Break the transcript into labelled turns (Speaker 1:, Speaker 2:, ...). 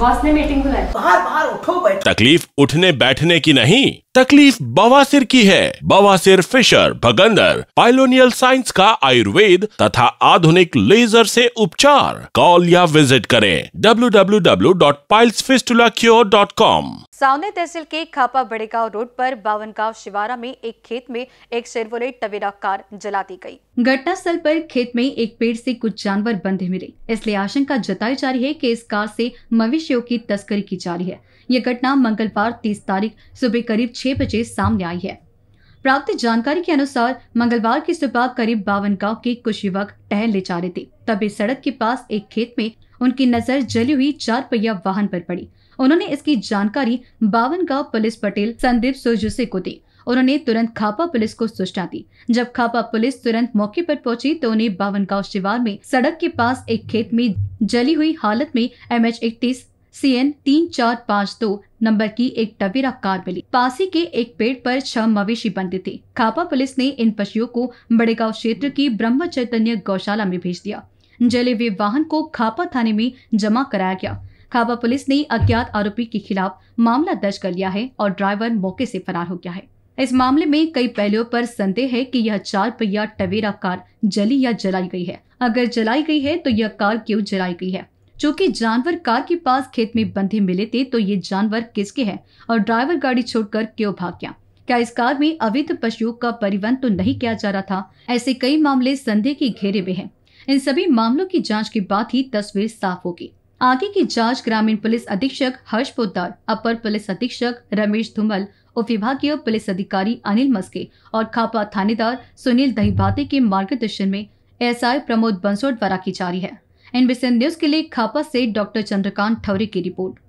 Speaker 1: Boss ने meeting बुलाई बाहर बाहर उठो बैठ
Speaker 2: तकलीफ उठने बैठने की नहीं तकलीफ बवासिर की है बवासिर फिशर भगंदर पाइलोनियल साइंस का आयुर्वेद तथा आधुनिक लेजर से उपचार कॉल या विजिट करें www.pilesfistulacure.com
Speaker 1: सावने तहसील के खापा बड़ेगांव रोड पर बावनगांव शिवारा में एक खेत में एक शेरवोलेट टवेरा कार जला दी गई स्थल पर खेत में एक पेड़ से कुछ जानवर बंधे मिले इसलिए आशंका जताई जा रही है कि इस कार से मवेशियों की तस्करी की जा रही है यह घटना मंगलवार 30 तारीख सुबह करीब छह बजे सामने आई है प्राप्त जानकारी के अनुसार मंगलवार की सुबह करीब बावन गाँव के कुछ युवक टहल ले जा रहे थे तभी सड़क के पास एक खेत में उनकी नजर जली हुई चार पहिया वाहन पर पड़ी उन्होंने इसकी जानकारी बावन गाँव पुलिस पटेल संदीप सोजुसे को दी उन्होंने तुरंत खापा पुलिस को सूचना दी जब खापा पुलिस तुरंत मौके पर पहुंची तो उन्हें बावन गाँव शिवार में सड़क के पास एक खेत में जली हुई हालत में एम एच इकतीस सी एन तीन चार पाँच दो नंबर की एक टवेरा कार मिली पासी के एक पेड़ पर छह मवेशी बंधे थे खापा पुलिस ने इन पशुओं को बड़ेगांव क्षेत्र की ब्रह्म चैतन्य गौशाला में भेज दिया जले हुए वाहन को खापा थाने में जमा कराया गया खापा पुलिस ने अज्ञात आरोपी के खिलाफ मामला दर्ज कर लिया है और ड्राइवर मौके से फरार हो गया है इस मामले में कई पहलुओं पर संदेह है कि यह चार पहिया टवेरा कार जली या जलाई गई है अगर जलाई गई है तो यह कार क्यों जलाई गई है जो जानवर कार के पास खेत में बंधे मिले थे तो ये जानवर किसके हैं और ड्राइवर गाड़ी छोड़कर क्यों भाग गया क्या इस कार में अवैध पशुओं का परिवहन तो नहीं किया जा रहा था ऐसे कई मामले संदेह के घेरे में हैं। इन सभी मामलों की जांच के बाद ही तस्वीर साफ होगी आगे की जांच ग्रामीण पुलिस अधीक्षक हर्ष पोदार अपर पुलिस अधीक्षक रमेश धुमल उप विभागीय पुलिस अधिकारी अनिल मस्के और खापा थानेदार सुनील दहीबाते के मार्गदर्शन में एसआई प्रमोद बंसोड़ द्वारा की जा रही है एनबीसी न्यूज के लिए खापा से डॉक्टर चंद्रकांत ठौरी की रिपोर्ट